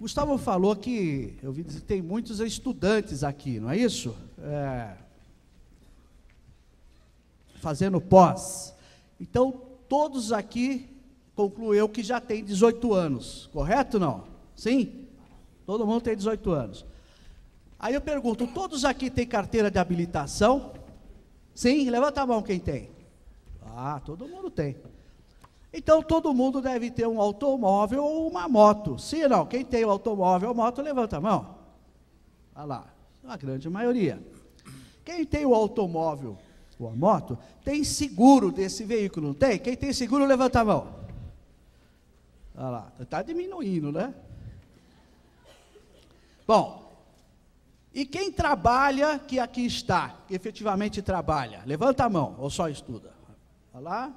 Gustavo falou que, eu vi dizer, tem muitos estudantes aqui, não é isso? É, fazendo pós. Então, todos aqui, concluiu que já tem 18 anos, correto não? Sim? Todo mundo tem 18 anos. Aí eu pergunto, todos aqui têm carteira de habilitação? Sim? Levanta a mão quem tem. Ah, todo mundo tem. Então todo mundo deve ter um automóvel ou uma moto. Se não, quem tem um automóvel ou moto, levanta a mão. Olha lá, a grande maioria. Quem tem o um automóvel ou a moto, tem seguro desse veículo, não tem? Quem tem seguro, levanta a mão. Olha lá, está diminuindo, né? Bom, e quem trabalha que aqui está, que efetivamente trabalha? Levanta a mão, ou só estuda. Olha lá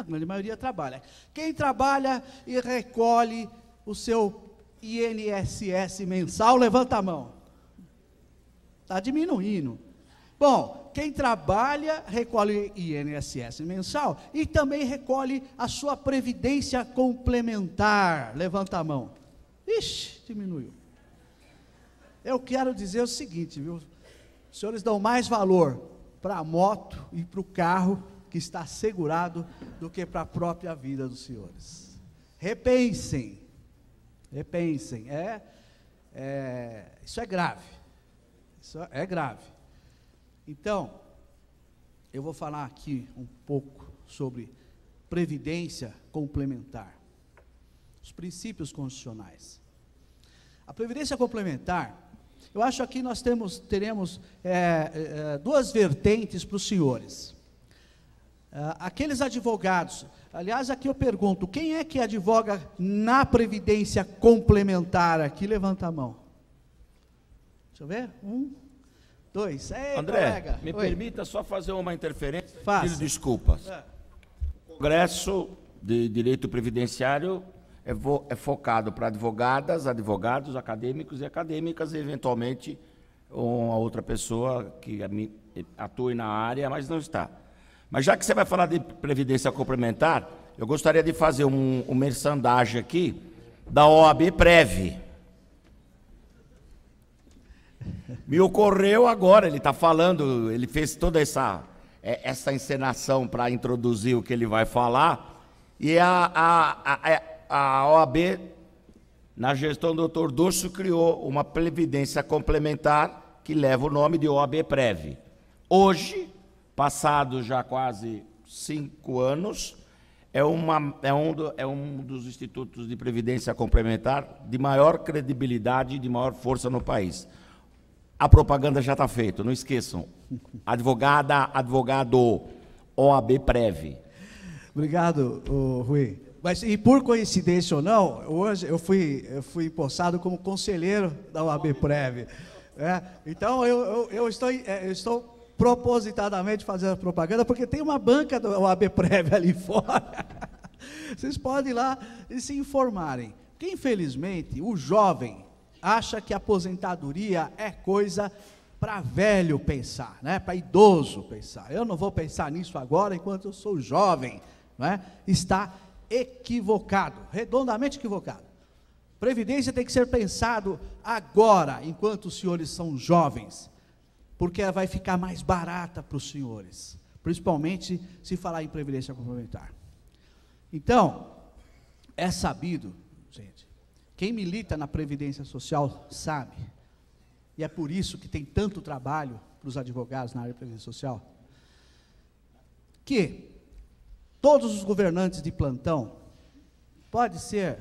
a grande maioria trabalha. Quem trabalha e recolhe o seu INSS mensal, levanta a mão. Está diminuindo. Bom, quem trabalha recolhe INSS mensal e também recolhe a sua previdência complementar. Levanta a mão. Ixi, diminuiu. Eu quero dizer o seguinte, viu? Os senhores dão mais valor para a moto e para o carro que está assegurado do que para a própria vida dos senhores. Repensem, repensem, é, é, isso é grave, isso é grave. Então, eu vou falar aqui um pouco sobre previdência complementar, os princípios constitucionais. A previdência complementar eu acho que nós temos, teremos é, é, duas vertentes para os senhores. Ah, aqueles advogados, aliás, aqui eu pergunto: quem é que advoga na previdência complementar? Aqui levanta a mão. Deixa eu ver. Um, dois. Ei, André, colega. me Oi. permita só fazer uma interferência. Faça. Desculpas. Ah. O Congresso de Direito Previdenciário é, é focado para advogadas, advogados, acadêmicos e acadêmicas, e eventualmente uma outra pessoa que é atue na área, mas não está. Mas já que você vai falar de previdência complementar, eu gostaria de fazer um, um merchandising aqui da OAB Prev. Me ocorreu agora, ele está falando, ele fez toda essa, é, essa encenação para introduzir o que ele vai falar, e a, a, a, é, a OAB, na gestão do Dr. Dorso criou uma previdência complementar que leva o nome de OAB Prev. Hoje, passados já quase cinco anos, é, uma, é, um, do, é um dos institutos de previdência complementar de maior credibilidade e de maior força no país. A propaganda já está feita, não esqueçam. Advogada, advogado, OAB Prev. Obrigado, Rui. Mas, e por coincidência ou não, hoje eu fui, eu fui postado como conselheiro da OAB Prev. É, então, eu, eu, eu estou, é, eu estou propositadamente fazer a propaganda, porque tem uma banca do AB Prévia ali fora. Vocês podem ir lá e se informarem. Porque, infelizmente, o jovem acha que aposentadoria é coisa para velho pensar, né? para idoso pensar. Eu não vou pensar nisso agora enquanto eu sou jovem. Né? Está equivocado, redondamente equivocado. Previdência tem que ser pensado agora, enquanto os senhores são jovens porque ela vai ficar mais barata para os senhores, principalmente se falar em previdência complementar. Então, é sabido, gente, quem milita na previdência social sabe, e é por isso que tem tanto trabalho para os advogados na área de previdência social, que todos os governantes de plantão, pode ser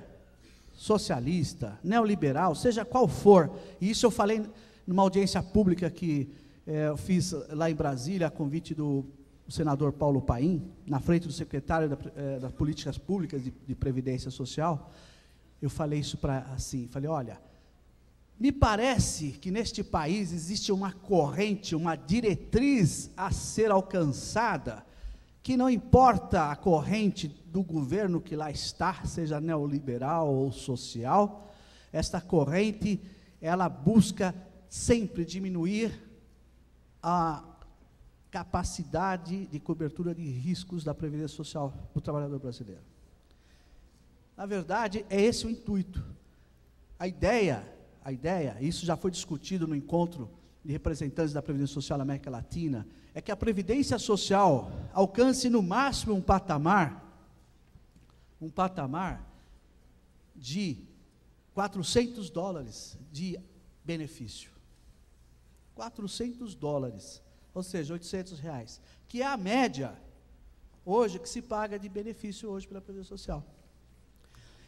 socialista, neoliberal, seja qual for, e isso eu falei numa audiência pública que é, eu fiz lá em Brasília, a convite do senador Paulo Paim, na frente do secretário da, é, das Políticas Públicas de, de Previdência Social, eu falei isso para assim, falei, olha, me parece que neste país existe uma corrente, uma diretriz a ser alcançada, que não importa a corrente do governo que lá está, seja neoliberal ou social, esta corrente ela busca sempre diminuir a capacidade de cobertura de riscos da Previdência Social do trabalhador brasileiro. Na verdade, é esse o intuito. A ideia, a ideia, isso já foi discutido no encontro de representantes da Previdência Social da América Latina, é que a Previdência Social alcance no máximo um patamar, um patamar de 400 dólares de benefício. 400 dólares, ou seja, 800 reais, que é a média hoje que se paga de benefício hoje pela Previdência Social.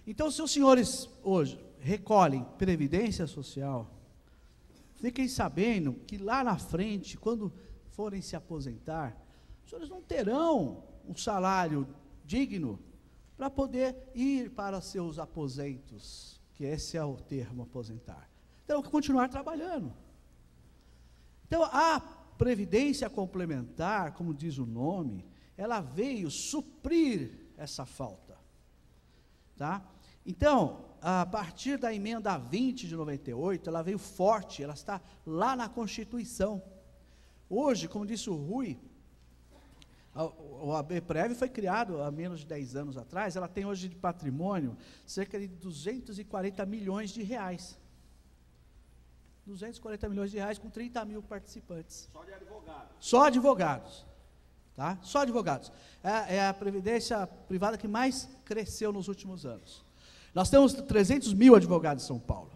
Então, se os senhores hoje recolhem Previdência Social, fiquem sabendo que lá na frente, quando forem se aposentar, os senhores não terão um salário digno para poder ir para seus aposentos, que esse é o termo aposentar. Terão que continuar trabalhando. Então, a previdência complementar, como diz o nome, ela veio suprir essa falta. Tá? Então, a partir da emenda 20 de 98, ela veio forte, ela está lá na Constituição. Hoje, como disse o Rui, o ABPREV foi criado há menos de 10 anos atrás, ela tem hoje de patrimônio cerca de 240 milhões de reais. 240 milhões de reais com 30 mil participantes. Só de advogados. Só advogados. Tá? Só advogados. É, é a previdência privada que mais cresceu nos últimos anos. Nós temos 300 mil advogados em São Paulo.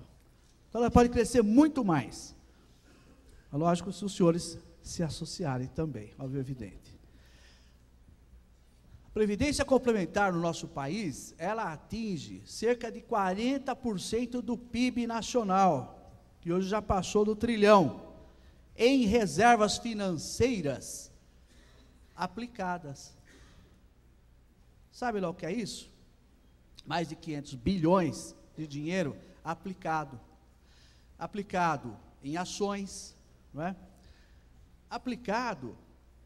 Então ela pode crescer muito mais. É lógico se os senhores se associarem também, óbvio é evidente. A previdência complementar no nosso país, ela atinge cerca de 40% do PIB nacional que hoje já passou do trilhão, em reservas financeiras aplicadas. Sabe lá o que é isso? Mais de 500 bilhões de dinheiro aplicado. Aplicado em ações, não é? aplicado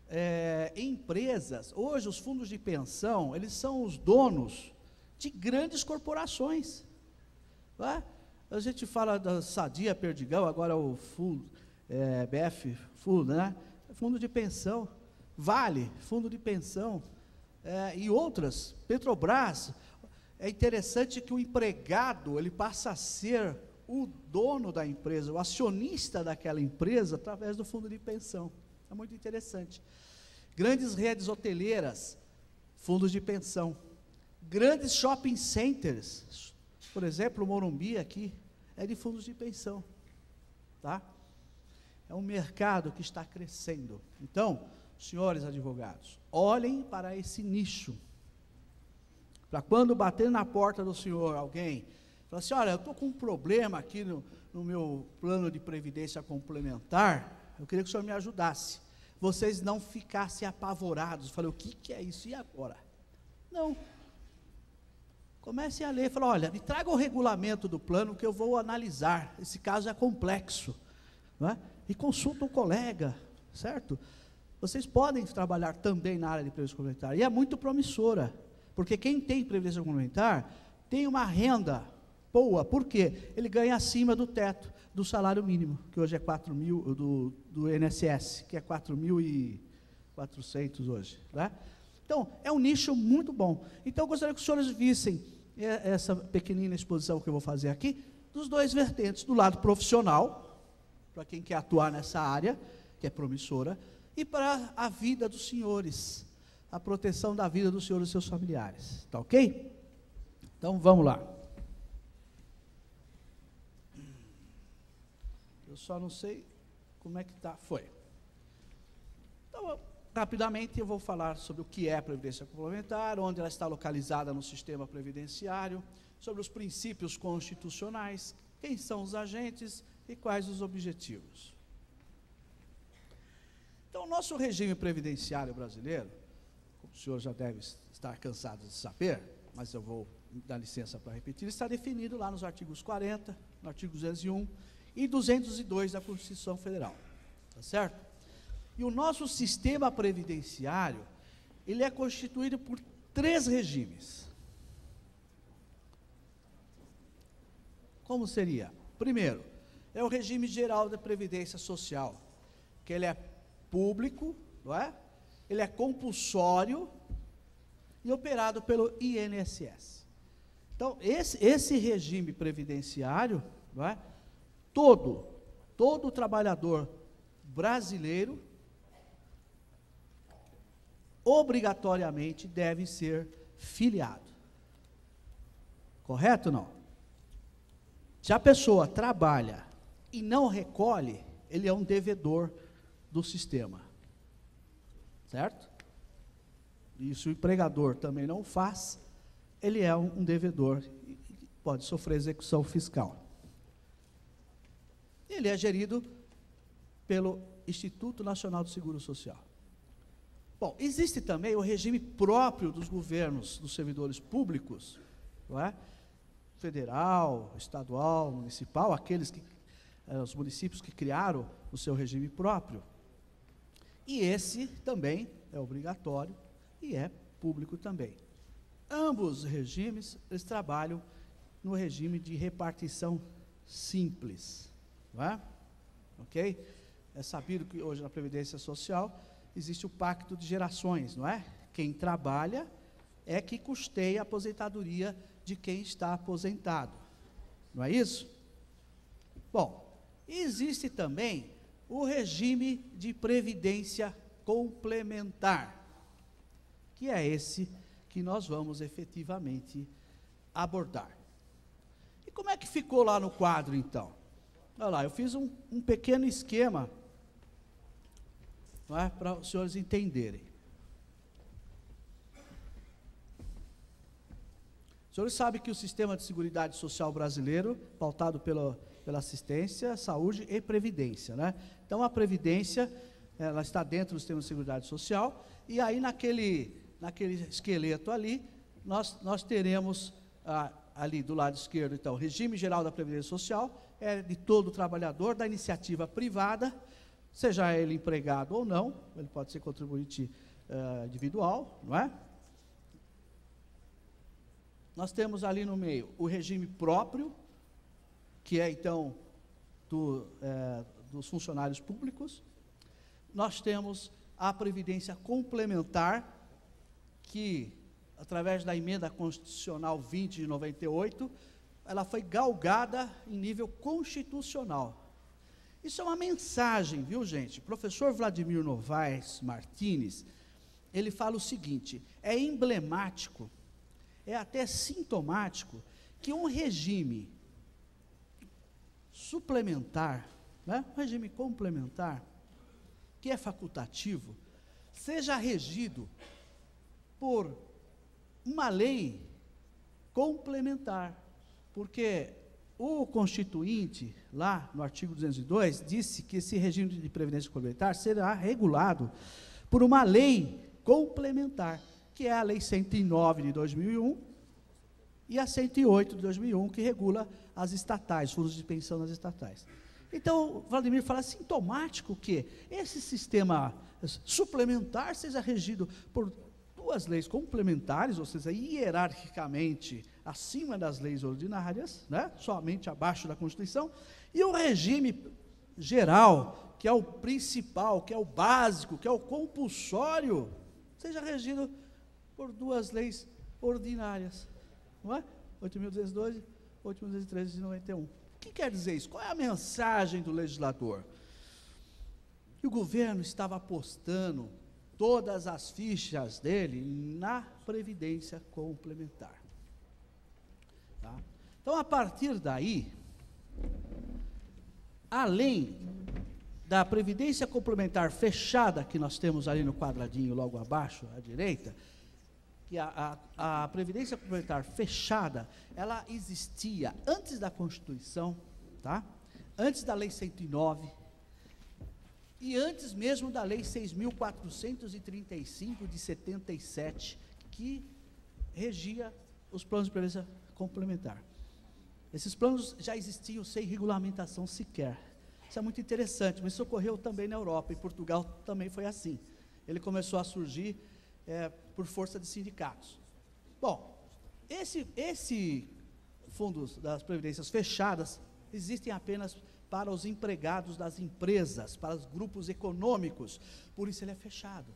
é, em empresas. Hoje, os fundos de pensão, eles são os donos de grandes corporações. É? A gente fala da Sadia Perdigão, agora o full, é, BF Fundo né? Fundo de pensão, Vale, fundo de pensão, é, e outras, Petrobras. É interessante que o empregado, ele passa a ser o dono da empresa, o acionista daquela empresa, através do fundo de pensão. É muito interessante. Grandes redes hoteleiras, fundos de pensão. Grandes shopping centers, por exemplo, o Morumbi aqui, é de fundos de pensão, tá? É um mercado que está crescendo. Então, senhores advogados, olhem para esse nicho. Para quando bater na porta do senhor alguém, falar assim: olha, eu estou com um problema aqui no, no meu plano de previdência complementar, eu queria que o senhor me ajudasse. Vocês não ficassem apavorados. Falei, o que, que é isso? E agora? Não Comece a ler, fala, olha, me traga o regulamento do plano que eu vou analisar. Esse caso é complexo, não é? E consulta um colega, certo? Vocês podem trabalhar também na área de previdência complementar e é muito promissora, porque quem tem previdência complementar tem uma renda boa, por quê? Ele ganha acima do teto do salário mínimo, que hoje é 4 mil, do, do nss que é 4.400 hoje, né? Então, é um nicho muito bom. Então, eu gostaria que os senhores vissem é essa pequenina exposição que eu vou fazer aqui, dos dois vertentes, do lado profissional, para quem quer atuar nessa área, que é promissora, e para a vida dos senhores, a proteção da vida dos senhores e seus familiares. Tá ok? Então vamos lá. Eu só não sei como é que tá. Foi. Então vamos. Rapidamente eu vou falar sobre o que é previdência complementar, onde ela está localizada no sistema previdenciário, sobre os princípios constitucionais, quem são os agentes e quais os objetivos. Então, o nosso regime previdenciário brasileiro, como o senhor já deve estar cansado de saber, mas eu vou dar licença para repetir, está definido lá nos artigos 40, no artigo 201 e 202 da Constituição Federal. Tá certo? E o nosso sistema previdenciário, ele é constituído por três regimes. Como seria? Primeiro, é o regime geral da previdência social, que ele é público, não é? Ele é compulsório e operado pelo INSS. Então, esse, esse regime previdenciário, não é? Todo, todo trabalhador brasileiro obrigatoriamente deve ser filiado. Correto ou não? Se a pessoa trabalha e não recolhe, ele é um devedor do sistema. Certo? E se o empregador também não faz, ele é um devedor e pode sofrer execução fiscal. Ele é gerido pelo Instituto Nacional do Seguro Social. Bom, existe também o regime próprio dos governos, dos servidores públicos, é? federal, estadual, municipal, aqueles que, eh, os municípios que criaram o seu regime próprio. E esse também é obrigatório e é público também. Ambos regimes, eles trabalham no regime de repartição simples. Não é? Ok? É sabido que hoje na Previdência Social existe o pacto de gerações, não é? Quem trabalha é que custeia a aposentadoria de quem está aposentado. Não é isso? Bom, existe também o regime de previdência complementar, que é esse que nós vamos efetivamente abordar. E como é que ficou lá no quadro, então? Olha lá, eu fiz um, um pequeno esquema é? para os senhores entenderem. Os senhores sabem que o sistema de seguridade social brasileiro, pautado pela, pela assistência, saúde e previdência, né? Então a previdência, ela está dentro do sistema de seguridade social, e aí naquele, naquele esqueleto ali, nós, nós teremos ah, ali do lado esquerdo, então, regime geral da previdência social, é de todo trabalhador da iniciativa privada, seja ele empregado ou não, ele pode ser contribuinte uh, individual, não é? Nós temos ali no meio o regime próprio, que é então do, eh, dos funcionários públicos. Nós temos a previdência complementar, que, através da emenda constitucional 20 de 98, ela foi galgada em nível constitucional. Isso é uma mensagem, viu, gente? O professor Vladimir Novaes Martinez, ele fala o seguinte: é emblemático, é até sintomático que um regime suplementar, né? um regime complementar, que é facultativo, seja regido por uma lei complementar, porque o constituinte, lá no artigo 202, disse que esse regime de previdência complementar será regulado por uma lei complementar, que é a Lei 109 de 2001 e a 108 de 2001, que regula as estatais, fundos de pensão nas estatais. Então, Vladimir fala é sintomático que esse sistema suplementar seja regido por duas leis complementares, ou seja, hierarquicamente acima das leis ordinárias, né? somente abaixo da Constituição, e o regime geral, que é o principal, que é o básico, que é o compulsório, seja regido por duas leis ordinárias, não é? 8.212, 8.213 e 91. O que quer dizer isso? Qual é a mensagem do legislador? Que o governo estava apostando todas as fichas dele na previdência complementar. Tá? Então, a partir daí, além da previdência complementar fechada que nós temos ali no quadradinho logo abaixo à direita, que a, a, a previdência complementar fechada, ela existia antes da Constituição, tá? Antes da Lei 109 e antes mesmo da Lei 6.435 de 77, que regia os planos de previdência complementar. Esses planos já existiam sem regulamentação sequer. Isso é muito interessante, mas isso ocorreu também na Europa, em Portugal também foi assim. Ele começou a surgir é, por força de sindicatos. Bom, esse, esse fundo das previdências fechadas existem apenas para os empregados das empresas, para os grupos econômicos, por isso ele é fechado.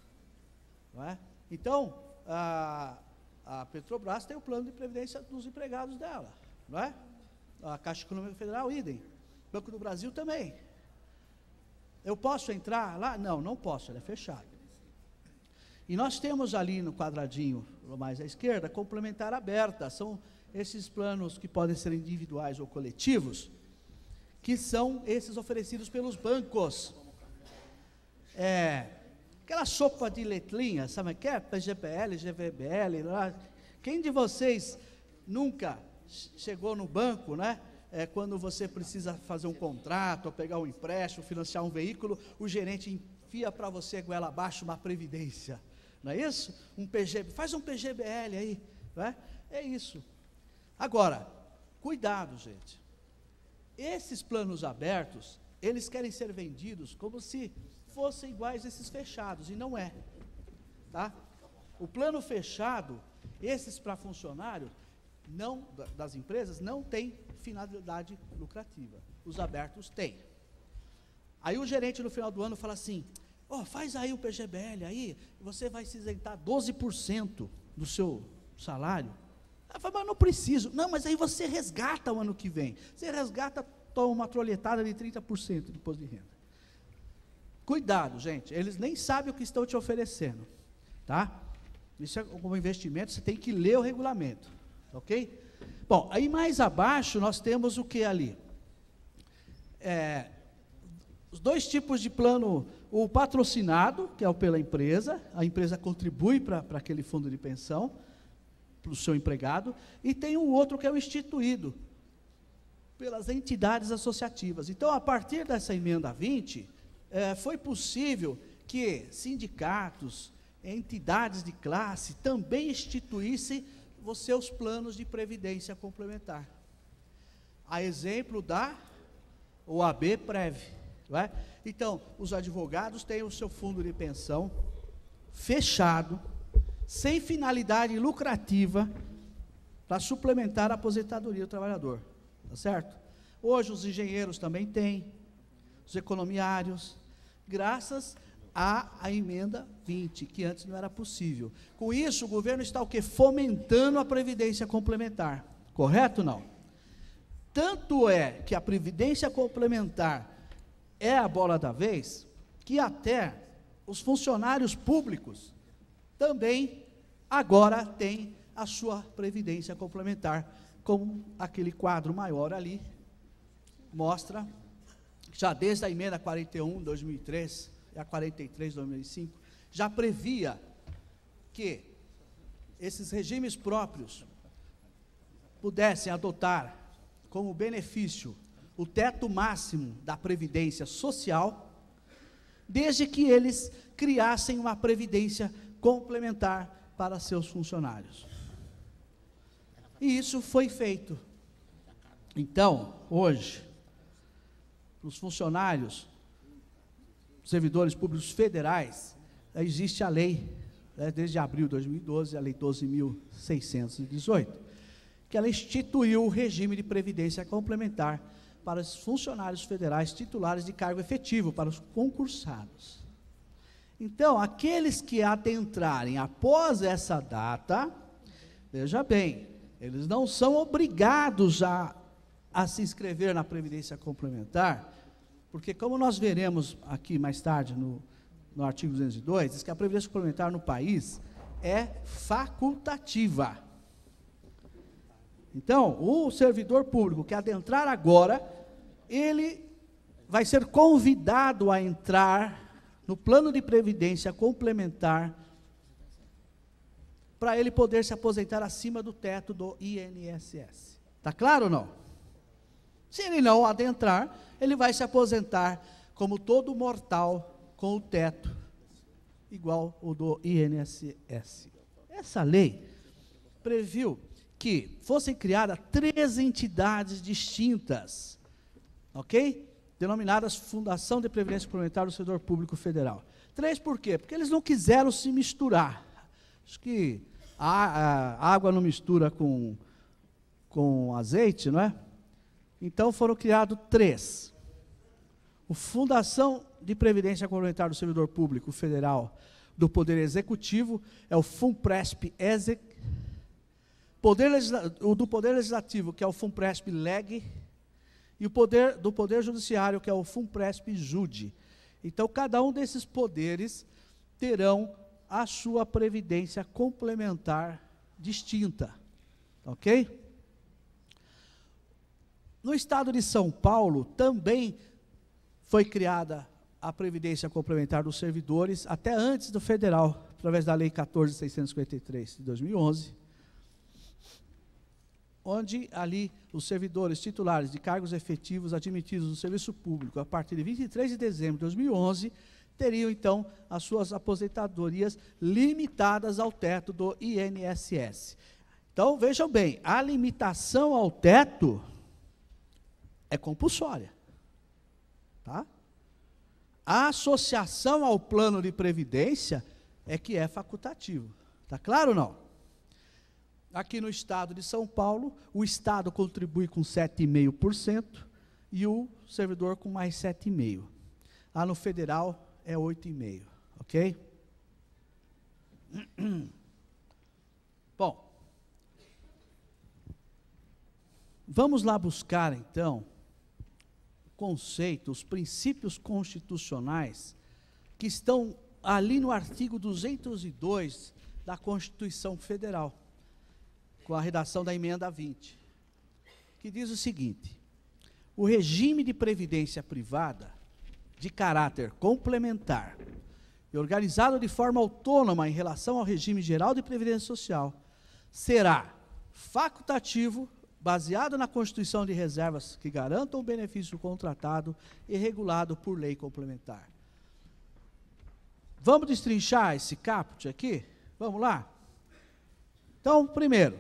Não é? Então, ah, a Petrobras tem o plano de previdência dos empregados dela, não é? A Caixa Econômica Federal, idem. Banco do Brasil também. Eu posso entrar lá? Não, não posso, ele é fechado. E nós temos ali no quadradinho mais à esquerda, complementar aberta, são esses planos que podem ser individuais ou coletivos, que são esses oferecidos pelos bancos. É, Aquela sopa de letrinha, sabe o que é? PGPL, GVBL, lá. Quem de vocês nunca chegou no banco, né? É, quando você precisa fazer um contrato, ou pegar um empréstimo, financiar um veículo, o gerente enfia para você goela abaixo uma previdência. Não é isso? Um PG, faz um PGBL aí, né? É isso. Agora, cuidado, gente. Esses planos abertos, eles querem ser vendidos como se fossem iguais esses fechados, e não é. Tá? O plano fechado, esses para funcionário não das empresas não tem finalidade lucrativa. Os abertos têm. Aí o gerente no final do ano fala assim: "Ó, oh, faz aí o PGBL aí, você vai se isentar 12% do seu salário". Ela fala, mas não preciso. Não, mas aí você resgata o ano que vem. Você resgata, toma uma troletada de 30% de imposto de renda. Cuidado, gente, eles nem sabem o que estão te oferecendo, tá? Isso é como investimento, você tem que ler o regulamento, ok? Bom, aí mais abaixo nós temos o que ali? É, os dois tipos de plano, o patrocinado, que é o pela empresa, a empresa contribui para aquele fundo de pensão, para o seu empregado, e tem o outro que é o instituído, pelas entidades associativas. Então, a partir dessa emenda 20, é, foi possível que sindicatos, entidades de classe também instituíssem os seus planos de previdência complementar. A exemplo da OAB Prev. É? Então, os advogados têm o seu fundo de pensão fechado, sem finalidade lucrativa, para suplementar a aposentadoria do trabalhador. Tá certo? Hoje os engenheiros também têm, os economiários, graças à a emenda 20, que antes não era possível. Com isso, o governo está o que fomentando a previdência complementar. Correto não? Tanto é que a previdência complementar é a bola da vez, que até os funcionários públicos também agora têm a sua previdência complementar, como aquele quadro maior ali mostra já desde a emenda 41, 2003 e a 43, 2005, já previa que esses regimes próprios pudessem adotar como benefício o teto máximo da previdência social, desde que eles criassem uma previdência complementar para seus funcionários. E isso foi feito. Então, hoje, para os funcionários, servidores públicos federais, eh, existe a lei, né, desde abril de 2012, a lei 12.618, que ela instituiu o regime de previdência complementar para os funcionários federais titulares de cargo efetivo, para os concursados. Então, aqueles que adentrarem após essa data, veja bem, eles não são obrigados a a se inscrever na Previdência Complementar, porque, como nós veremos aqui mais tarde no, no artigo 202, diz que a Previdência Complementar no país é facultativa. Então, o servidor público que adentrar agora, ele vai ser convidado a entrar no plano de previdência complementar para ele poder se aposentar acima do teto do INSS. Tá claro ou não? Se ele não adentrar, ele vai se aposentar como todo mortal com o teto igual o do INSS. Essa lei previu que fossem criadas três entidades distintas, ok? Denominadas Fundação de Previdência Complementar do Setor Público Federal. Três por quê? Porque eles não quiseram se misturar. Acho que a, a, a água não mistura com, com azeite, não é? Então foram criados três. O Fundação de Previdência Complementar do Servidor Público Federal do Poder Executivo é o FUNPRESP-ESEC, o do Poder Legislativo, que é o FUNPRESP-LEG, e o poder do Poder Judiciário, que é o FUNPRESP-JUDE. Então, cada um desses poderes terão a sua previdência complementar distinta. Ok? No estado de São Paulo também foi criada a Previdência Complementar dos Servidores, até antes do federal, através da Lei 14.653 de 2011, onde ali os servidores titulares de cargos efetivos admitidos no serviço público a partir de 23 de dezembro de 2011 teriam então as suas aposentadorias limitadas ao teto do INSS. Então vejam bem, a limitação ao teto é compulsória. Tá? A associação ao plano de previdência é que é facultativo. Tá claro ou não? Aqui no estado de São Paulo, o estado contribui com 7,5% e o servidor com mais 7,5%. Lá no federal é 8,5%, ok? Bom, vamos lá buscar então conceito, os princípios constitucionais que estão ali no artigo 202 da Constituição Federal, com a redação da emenda 20, que diz o seguinte: o regime de previdência privada de caráter complementar e organizado de forma autônoma em relação ao regime geral de previdência social será facultativo baseado na constituição de reservas que garantam o benefício contratado e regulado por lei complementar. Vamos destrinchar esse caput aqui? Vamos lá? Então, primeiro,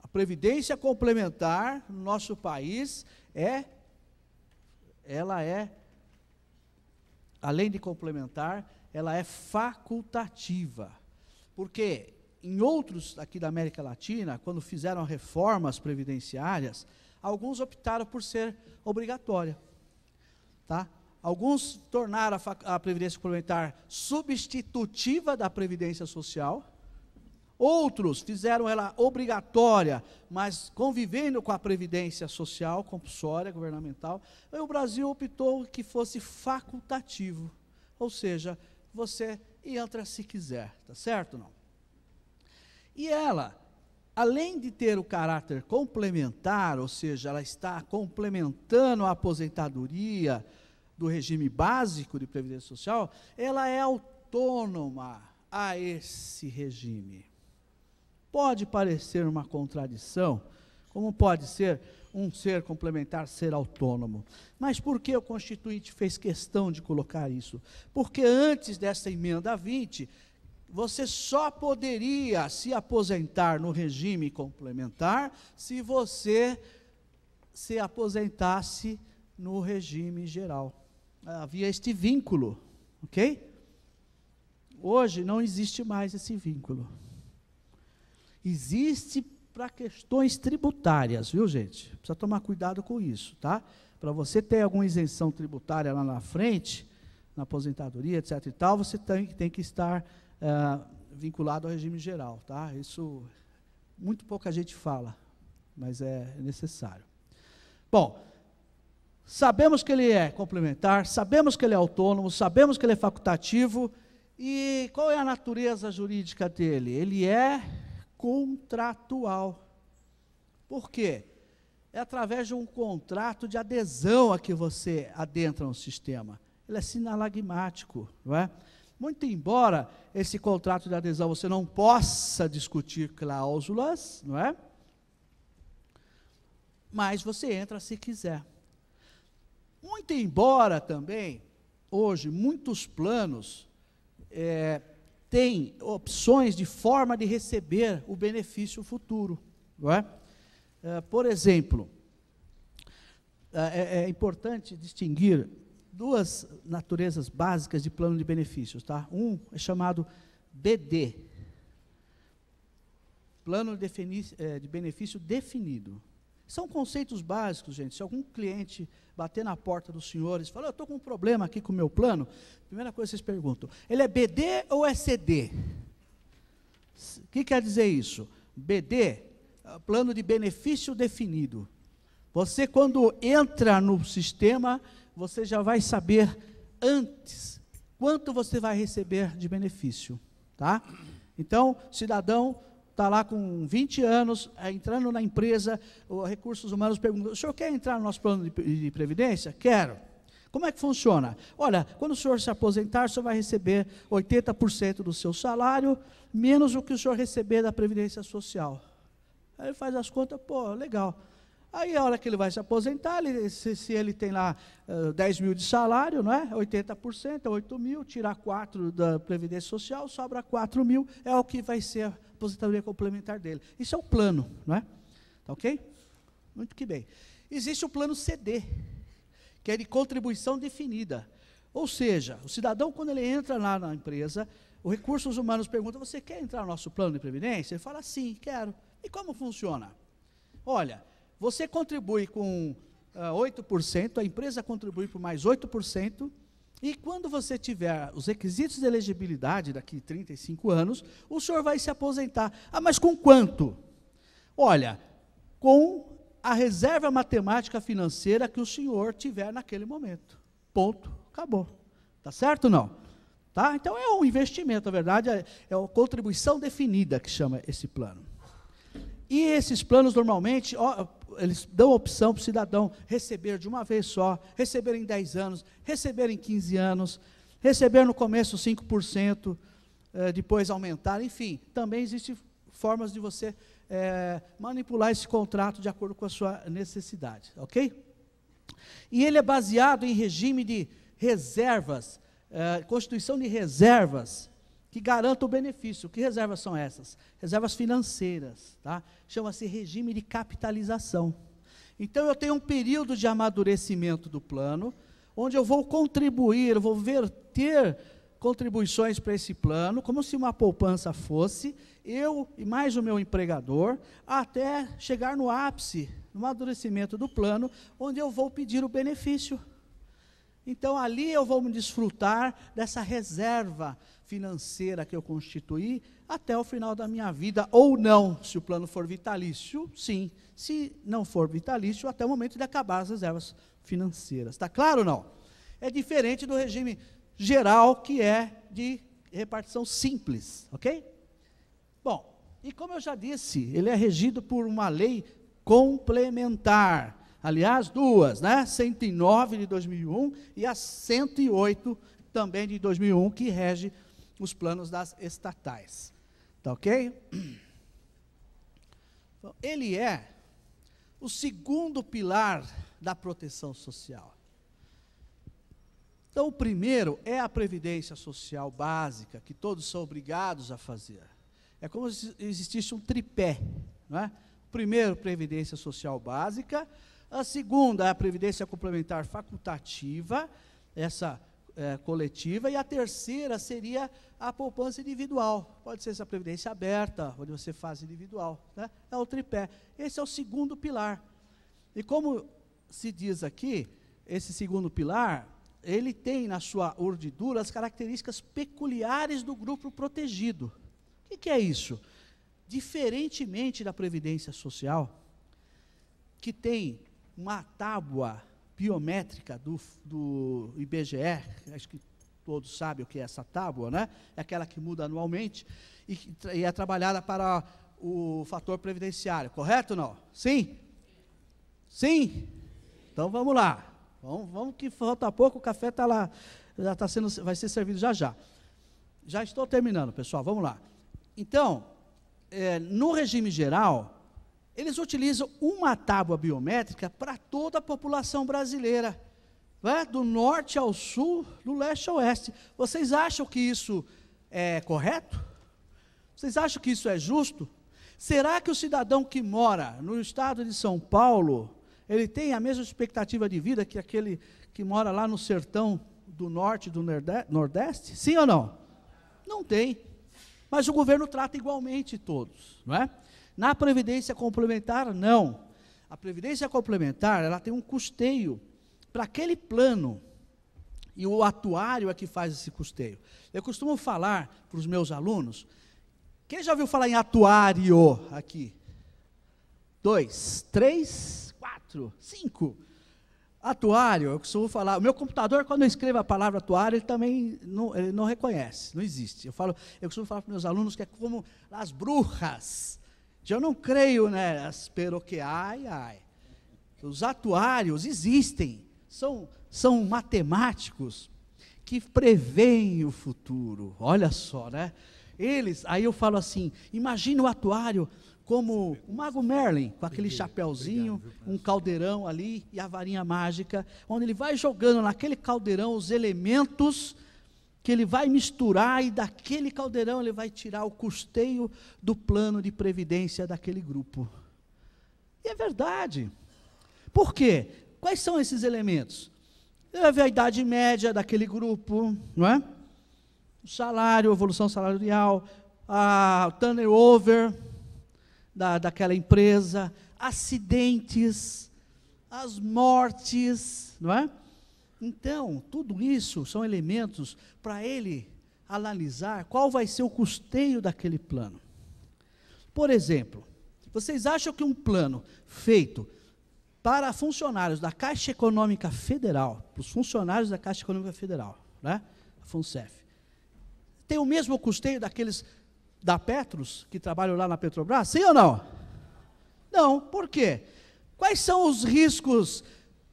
a previdência complementar no nosso país é ela é além de complementar, ela é facultativa. Porque em outros aqui da América Latina, quando fizeram reformas previdenciárias, alguns optaram por ser obrigatória. Tá? Alguns tornaram a, a previdência complementar substitutiva da previdência social. Outros fizeram ela obrigatória, mas convivendo com a previdência social, compulsória, governamental. E o Brasil optou que fosse facultativo. Ou seja, você entra se quiser, tá certo ou não? E ela, além de ter o caráter complementar, ou seja, ela está complementando a aposentadoria do regime básico de previdência social, ela é autônoma a esse regime. Pode parecer uma contradição, como pode ser um ser complementar ser autônomo. Mas por que o Constituinte fez questão de colocar isso? Porque antes dessa emenda 20, você só poderia se aposentar no regime complementar se você se aposentasse no regime geral. Havia este vínculo, ok? Hoje não existe mais esse vínculo. Existe para questões tributárias, viu gente? Precisa tomar cuidado com isso, tá? Para você ter alguma isenção tributária lá na frente, na aposentadoria, etc e tal, você tem, tem que estar é, vinculado ao regime geral. Tá? Isso muito pouca gente fala, mas é necessário. Bom, sabemos que ele é complementar, sabemos que ele é autônomo, sabemos que ele é facultativo. E qual é a natureza jurídica dele? Ele é contratual. Por quê? É através de um contrato de adesão a que você adentra no sistema. Ele é sinalagmático, não é? Muito embora esse contrato de adesão você não possa discutir cláusulas, não é? Mas você entra se quiser. Muito embora também, hoje, muitos planos é, têm opções de forma de receber o benefício futuro. Não é? é por exemplo, é, é, é importante distinguir duas naturezas básicas de plano de benefícios, tá? Um é chamado BD, plano de, é, de benefício definido. São conceitos básicos, gente. Se algum cliente bater na porta dos senhores e falar, eu estou com um problema aqui com o meu plano, primeira coisa que vocês perguntam, ele é BD ou é CD? O que quer dizer isso? BD, é, plano de benefício definido. Você, quando entra no sistema, você já vai saber antes quanto você vai receber de benefício, tá? Então, cidadão está lá com 20 anos, é, entrando na empresa, o Recursos Humanos pergunta, o senhor quer entrar no nosso plano de previdência? Quero. Como é que funciona? Olha, quando o senhor se aposentar, o senhor vai receber 80% do seu salário, menos o que o senhor receber da Previdência Social. Aí ele faz as contas, pô, legal. Aí a hora que ele vai se aposentar, ele, se, se, ele tem lá uh, eh, 10 mil de salário, não é? 80%, 8 mil, tirar 4 da Previdência Social, sobra 4 mil, é o que vai ser a aposentadoria complementar dele. Isso é o plano, não é? Tá ok? Muito que bem. Existe o plano CD, que é de contribuição definida. Ou seja, o cidadão, quando ele entra lá na empresa, o Recursos Humanos pergunta: Você quer entrar no nosso plano de previdência? Ele fala: Sim, quero. E como funciona? Olha, você contribui com uh, ah, 8%, a empresa contribui por mais 8%, e quando você tiver os requisitos de elegibilidade daqui 35 anos, o senhor vai se aposentar. Ah, mas com quanto? Olha, com a reserva matemática financeira que o senhor tiver naquele momento. Ponto. Acabou. Tá certo ou não? Tá? Então é um investimento, na verdade, é, é uma contribuição definida que chama esse plano. E esses planos normalmente, ó, eles dão opção para o cidadão receber de uma vez só, receber em 10 anos, receber em 15 anos, receber no começo 5%, é, eh, depois aumentar, enfim. Também existem formas de você é, manipular esse contrato de acordo com a sua necessidade, ok? E ele é baseado em regime de reservas, é, constituição de reservas, que garanta o benefício. Que reservas são essas? Reservas financeiras, tá? Chama-se regime de capitalização. Então eu tenho um período de amadurecimento do plano, onde eu vou contribuir, eu vou verter contribuições para esse plano, como se uma poupança fosse, eu e mais o meu empregador, até chegar no ápice, no amadurecimento do plano, onde eu vou pedir o benefício. Então ali eu vou me desfrutar dessa reserva financeira que eu constituí até o final da minha vida, ou não, se o plano for vitalício, sim. Se não for vitalício, até o momento de acabar as reservas financeiras. Está claro ou não? É diferente do regime geral, que é de repartição simples, ok? Bom, e como eu já disse, ele é regido por uma lei complementar Aliás, duas, né? 109 de 2001 e a 108 também de 2001, que rege os planos das estatais. Tá ok? Então, ele é o segundo pilar da proteção social. Então, o primeiro é a previdência social básica, que todos são obrigados a fazer. É como se existisse um tripé. Não é? Primeiro, previdência social básica. A segunda é a previdência complementar facultativa, essa é, coletiva, e a terceira seria a poupança individual. Pode ser essa previdência aberta, onde você faz individual. Né? É o tripé. Esse é o segundo pilar. E como se diz aqui, esse segundo pilar, ele tem na sua urdidura as características peculiares do grupo protegido. O que, que é isso? Diferentemente da previdência social, que tem uma tábua biométrica do, do IBGE, acho que todos sabem o que é essa tábua, né? É aquela que muda anualmente e, e é trabalhada para o fator previdenciário, correto ou não? Sim? Sim? Então vamos lá. Vamos, vamos que falta pouco, o café está lá, já está sendo, vai ser servido já já. Já estou terminando, pessoal, vamos lá. Então, é, no regime geral, eles utilizam uma tábua biométrica para toda a população brasileira, né? do norte ao sul, do leste ao oeste. Vocês acham que isso é correto? Vocês acham que isso é justo? Será que o cidadão que mora no estado de São Paulo, ele tem a mesma expectativa de vida que aquele que mora lá no sertão do norte do nordeste? Sim ou não? Não tem. Mas o governo trata igualmente todos, não é? Na previdência complementar, não. A previdência complementar, ela tem um custeio para aquele plano. E o atuário é que faz esse custeio. Eu costumo falar para os meus alunos, quem já ouviu falar em atuário aqui? Dois, três, quatro, cinco. Atuário, eu costumo falar. O meu computador, quando eu escrevo a palavra atuário, ele também não, ele não reconhece, não existe. Eu, falo, eu costumo falar para meus alunos que é como as bruxas. Eu não creio né pero que ai, ai. Os atuários existem, são, são matemáticos que preveem o futuro. Olha só, né? Eles, aí eu falo assim: imagina o atuário como o Mago Merlin, com aquele chapéuzinho, um caldeirão ali e a varinha mágica, onde ele vai jogando naquele caldeirão os elementos que ele vai misturar e daquele caldeirão ele vai tirar o custeio do plano de previdência daquele grupo. E é verdade. Por quê? Quais são esses elementos? ver é a idade média daquele grupo, não é? O salário, a evolução salarial, a turnover da, daquela empresa, acidentes, as mortes, não é? Então, tudo isso são elementos para ele analisar qual vai ser o custeio daquele plano. Por exemplo, vocês acham que um plano feito para funcionários da Caixa Econômica Federal, para os funcionários da Caixa Econômica Federal, né? a FUNCEF, tem o mesmo custeio daqueles da Petros, que trabalham lá na Petrobras? Sim ou não? Não, por quê? Quais são os riscos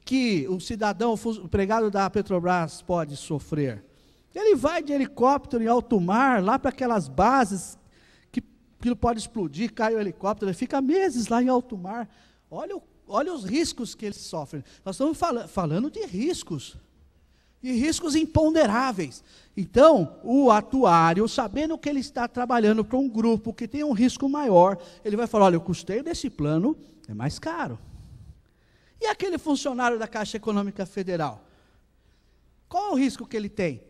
que um cidadão, o empregado da Petrobras pode sofrer? Ele vai de helicóptero em alto mar, lá para aquelas bases que aquilo pode explodir, cai o helicóptero, ele fica meses lá em alto mar. Olha, o, olha os riscos que eles sofrem. Nós estamos falando de riscos. E riscos imponderáveis. Então, o atuário, sabendo que ele está trabalhando para um grupo que tem um risco maior, ele vai falar: olha, o custeio desse plano é mais caro. E aquele funcionário da Caixa Econômica Federal? Qual é o risco que ele tem?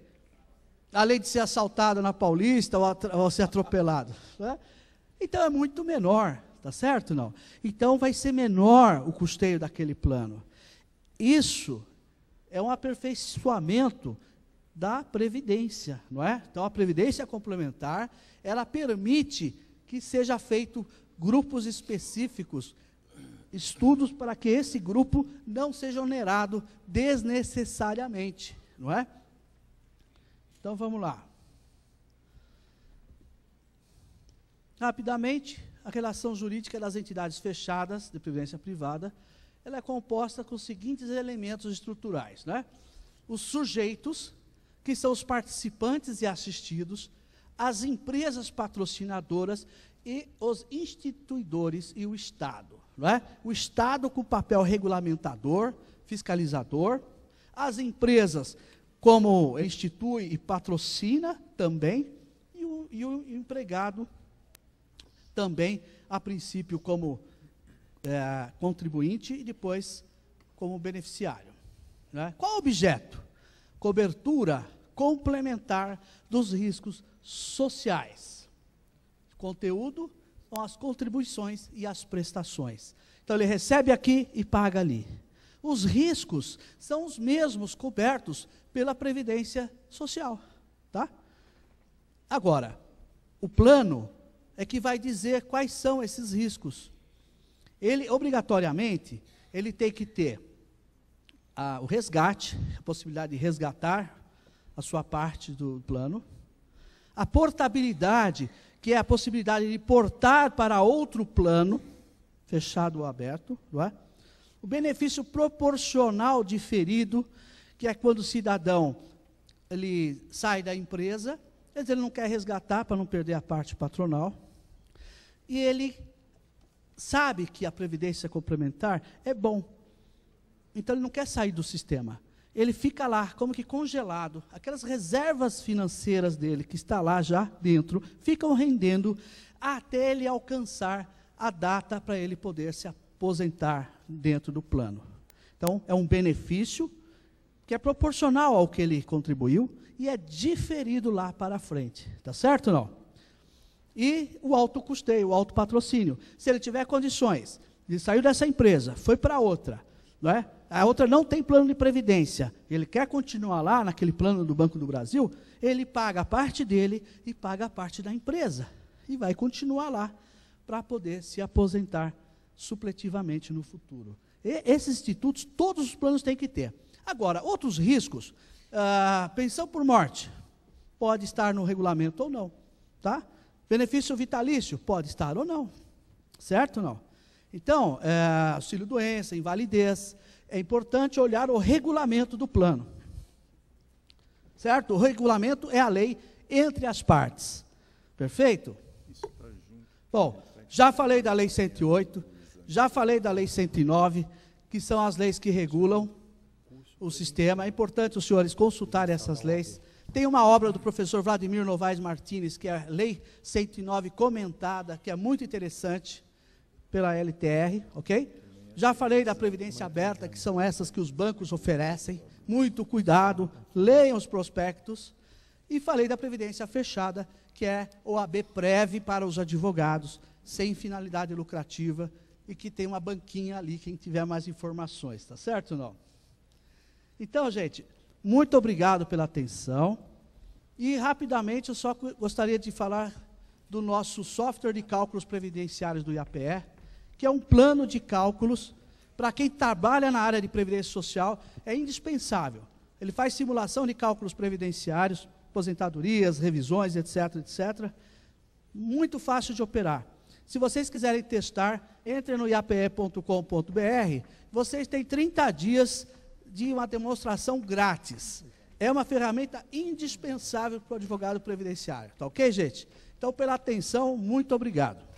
Além de ser assaltado na Paulista ou, ou ser atropelado. Né? Então é muito menor, tá certo não? Então vai ser menor o custeio daquele plano. Isso é um aperfeiçoamento da previdência, não é? Então a previdência complementar, ela permite que seja feito grupos específicos estudos para que esse grupo não seja onerado desnecessariamente, não é? Então vamos lá. Rapidamente, a relação jurídica das entidades fechadas de previdência privada, ela é composta com os seguintes elementos estruturais, né? Os sujeitos, que são os participantes e assistidos, as empresas patrocinadoras e os instituidores e o Estado. Não é? O Estado com papel regulamentador, fiscalizador, as empresas como institui e patrocina também, e o, e o empregado também, a princípio, como é, contribuinte e depois como beneficiário. É? Qual o objeto? Cobertura complementar dos riscos sociais conteúdo são as contribuições e as prestações. Então ele recebe aqui e paga ali. Os riscos são os mesmos cobertos pela previdência social, tá? Agora, o plano é que vai dizer quais são esses riscos. Ele obrigatoriamente, ele tem que ter a, o resgate, a possibilidade de resgatar a sua parte do plano, a portabilidade que é a possibilidade de portar para outro plano, fechado ou aberto, não é? O benefício proporcional diferido, que é quando o cidadão ele sai da empresa, ele não quer resgatar para não perder a parte patronal, e ele sabe que a previdência complementar é bom. Então ele não quer sair do sistema ele fica lá como que congelado. Aquelas reservas financeiras dele que está lá já dentro ficam rendendo até ele alcançar a data para ele poder se aposentar dentro do plano. Então, é um benefício que é proporcional ao que ele contribuiu e é diferido lá para frente. Tá certo ou não? E o alto custeio, o alto patrocínio. Se ele tiver condições, ele saiu dessa empresa, foi para outra, não é? a outra não tem plano de previdência, ele quer continuar lá naquele plano do Banco do Brasil, ele paga a parte dele e paga a parte da empresa. E vai continuar lá para poder se aposentar supletivamente no futuro. E esses institutos, todos os planos têm que ter. Agora, outros riscos, ah, pensão por morte, pode estar no regulamento ou não, tá? Benefício vitalício, pode estar ou não, certo ou não? Então, é, eh, auxílio-doença, invalidez, é importante olhar o regulamento do plano. Certo? O regulamento é a lei entre as partes. Perfeito? Bom, já falei da lei 108, já falei da lei 109, que são as leis que regulam o sistema. É importante os senhores consultarem essas leis. Tem uma obra do professor Vladimir Novaes Martins, que é a Lei 109 comentada, que é muito interessante pela LTR, ok? Já falei da previdência aberta, que são essas que os bancos oferecem. Muito cuidado, leiam os prospectos. E falei da previdência fechada, que é OAB Prev para os advogados, sem finalidade lucrativa e que tem uma banquinha ali, quem tiver mais informações, está certo ou não? Então, gente, muito obrigado pela atenção. E rapidamente eu só gostaria de falar do nosso software de cálculos previdenciários do IAPE, que é um plano de cálculos, para quem trabalha na área de previdência social, é indispensável. Ele faz simulação de cálculos previdenciários, aposentadorias, revisões, etc, etc. Muito fácil de operar. Se vocês quiserem testar, entre no iape.com.br. Vocês têm 30 dias de uma demonstração grátis. É uma ferramenta indispensável para o advogado previdenciário. Tá ok, gente? Então, pela atenção, muito obrigado.